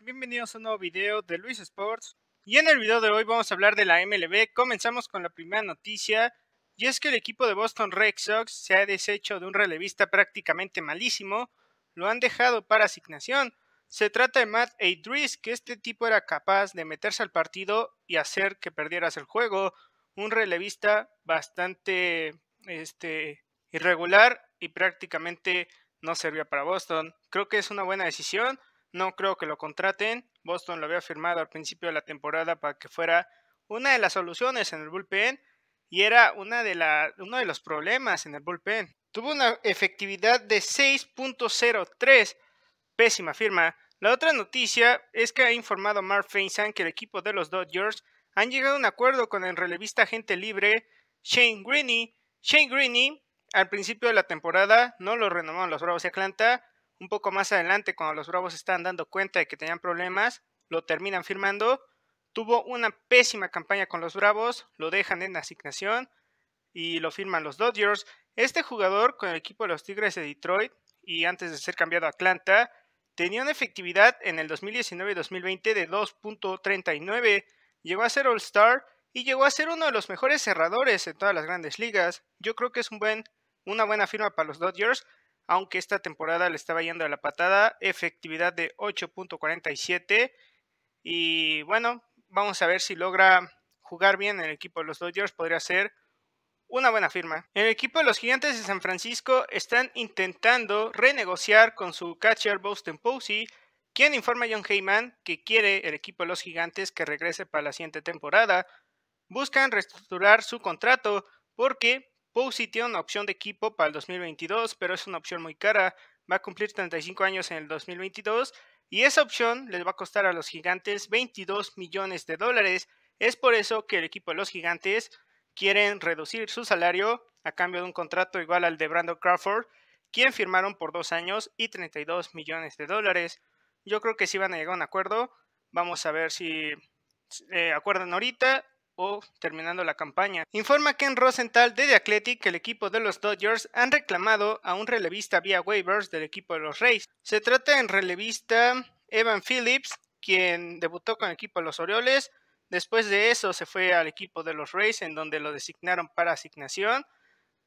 Bienvenidos a un nuevo video de Luis Sports. Y en el video de hoy vamos a hablar de la MLB. Comenzamos con la primera noticia. Y es que el equipo de Boston Red Sox se ha deshecho de un relevista prácticamente malísimo. Lo han dejado para asignación. Se trata de Matt Dries, que este tipo era capaz de meterse al partido y hacer que perdieras el juego. Un relevista bastante este, irregular y prácticamente no servía para Boston. Creo que es una buena decisión. No creo que lo contraten. Boston lo había firmado al principio de la temporada para que fuera una de las soluciones en el bullpen y era una de uno de los problemas en el bullpen. Tuvo una efectividad de 6.03, pésima firma. La otra noticia es que ha informado Mark Feinstein que el equipo de los Dodgers han llegado a un acuerdo con el relevista agente libre Shane Greene. Shane Greene al principio de la temporada no lo renomaron los Bravos de Atlanta un poco más adelante, cuando los Bravos estaban dando cuenta de que tenían problemas, lo terminan firmando. Tuvo una pésima campaña con los Bravos, lo dejan en asignación y lo firman los Dodgers. Este jugador con el equipo de los Tigres de Detroit y antes de ser cambiado a Atlanta, tenía una efectividad en el 2019 2020 de 2.39, llegó a ser All-Star y llegó a ser uno de los mejores cerradores en todas las grandes ligas. Yo creo que es una buena firma para los Dodgers, aunque esta temporada le estaba yendo a la patada, efectividad de 8.47 y bueno, vamos a ver si logra jugar bien en el equipo de los Dodgers, podría ser una buena firma. El equipo de los Gigantes de San Francisco están intentando renegociar con su catcher Boston Posey, quien informa a John Heyman que quiere el equipo de los Gigantes que regrese para la siguiente temporada. Buscan reestructurar su contrato porque Posey tiene una opción de equipo para el 2022, pero es una opción muy cara. Va a cumplir 35 años en el 2022 y esa opción les va a costar a los gigantes 22 millones de dólares. Es por eso que el equipo de los gigantes quieren reducir su salario a cambio de un contrato igual al de Brandon Crawford, quien firmaron por dos años y 32 millones de dólares. Yo creo que sí van a llegar a un acuerdo. Vamos a ver si eh, acuerdan ahorita o terminando la campaña. Informa Ken Rosenthal de The Athletic que el equipo de los Dodgers han reclamado a un relevista vía waivers del equipo de los Rays. Se trata en relevista Evan Phillips, quien debutó con el equipo de los Orioles. Después de eso se fue al equipo de los Rays, en donde lo designaron para asignación.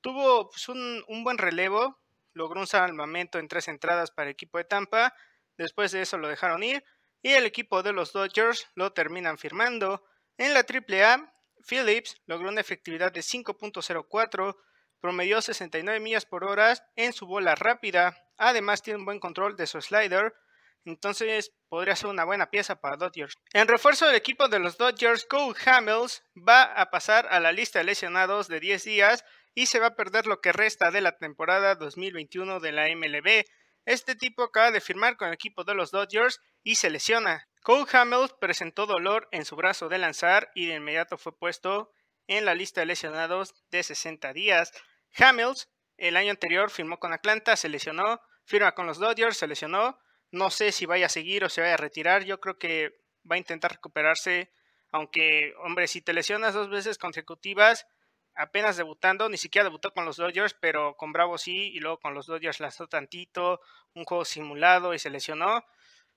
Tuvo pues, un, un buen relevo, logró un salvamento en tres entradas para el equipo de Tampa. Después de eso lo dejaron ir y el equipo de los Dodgers lo terminan firmando. En la AAA, Phillips logró una efectividad de 5.04, promedió 69 millas por hora en su bola rápida, además tiene un buen control de su slider, entonces podría ser una buena pieza para Dodgers. En refuerzo del equipo de los Dodgers, Cole Hamels va a pasar a la lista de lesionados de 10 días y se va a perder lo que resta de la temporada 2021 de la MLB. Este tipo acaba de firmar con el equipo de los Dodgers y se lesiona. Cole Hamels presentó dolor en su brazo de lanzar y de inmediato fue puesto en la lista de lesionados de 60 días. Hamels el año anterior firmó con Atlanta, se lesionó, firma con los Dodgers, se lesionó. No sé si vaya a seguir o se vaya a retirar. Yo creo que va a intentar recuperarse, aunque, hombre, si te lesionas dos veces consecutivas, apenas debutando, ni siquiera debutó con los Dodgers, pero con Bravo sí, y luego con los Dodgers lanzó tantito, un juego simulado y se lesionó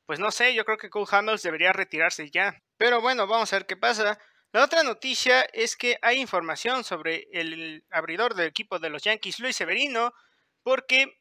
pues no sé, yo creo que Cole Hamels debería retirarse ya. Pero bueno, vamos a ver qué pasa. La otra noticia es que hay información sobre el abridor del equipo de los Yankees, Luis Severino, porque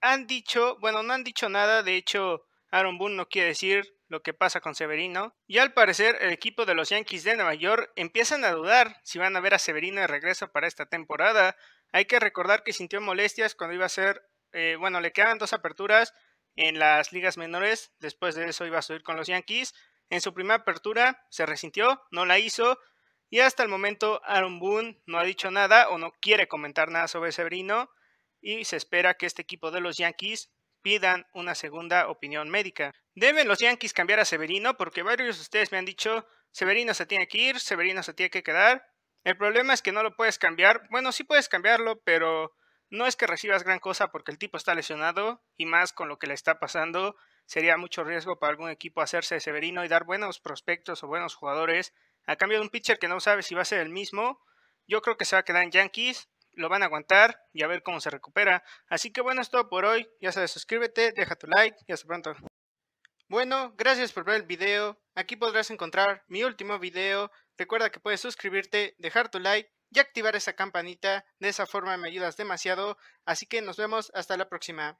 han dicho, bueno, no han dicho nada, de hecho, Aaron Boone no quiere decir lo que pasa con Severino. Y al parecer, el equipo de los Yankees de Nueva York empiezan a dudar si van a ver a Severino de regreso para esta temporada. Hay que recordar que sintió molestias cuando iba a ser, eh, bueno, le quedan dos aperturas en las ligas menores. Después de eso iba a subir con los Yankees. En su primera apertura se resintió, no la hizo. Y hasta el momento Aaron Boone no ha dicho nada o no quiere comentar nada sobre Severino. Y se espera que este equipo de los Yankees pidan una segunda opinión médica. ¿Deben los Yankees cambiar a Severino? Porque varios de ustedes me han dicho, Severino se tiene que ir, Severino se tiene que quedar. El problema es que no lo puedes cambiar. Bueno, sí puedes cambiarlo, pero no es que recibas gran cosa porque el tipo está lesionado y más con lo que le está pasando, sería mucho riesgo para algún equipo hacerse de Severino y dar buenos prospectos o buenos jugadores a cambio de un pitcher que no sabe si va a ser el mismo. Yo creo que se va a quedar en Yankees, lo van a aguantar y a ver cómo se recupera. Así que bueno, es todo por hoy. Ya sabes, suscríbete, deja tu like y hasta pronto. Bueno, gracias por ver el video. Aquí podrás encontrar mi último video. Recuerda que puedes suscribirte, dejar tu like y activar esa campanita. De esa forma me ayudas demasiado. Así que nos vemos hasta la próxima.